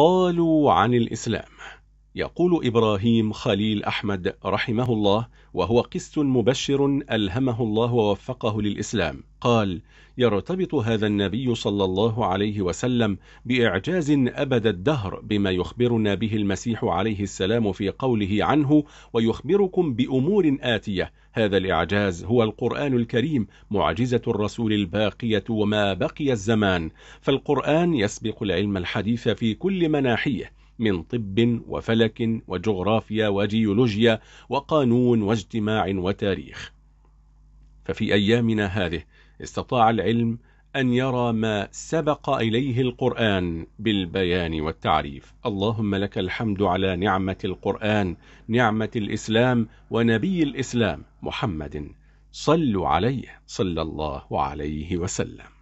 قالوا عن الإسلام يقول إبراهيم خليل أحمد رحمه الله وهو قس مبشر ألهمه الله ووفقه للإسلام قال يرتبط هذا النبي صلى الله عليه وسلم بإعجاز أبد الدهر بما يخبرنا به المسيح عليه السلام في قوله عنه ويخبركم بأمور آتية هذا الإعجاز هو القرآن الكريم معجزة الرسول الباقية وما بقي الزمان فالقرآن يسبق العلم الحديث في كل مناحيه من طب وفلك وجغرافيا وجيولوجيا وقانون واجتماع وتاريخ ففي أيامنا هذه استطاع العلم أن يرى ما سبق إليه القرآن بالبيان والتعريف اللهم لك الحمد على نعمة القرآن نعمة الإسلام ونبي الإسلام محمد صلوا عليه صلى الله عليه وسلم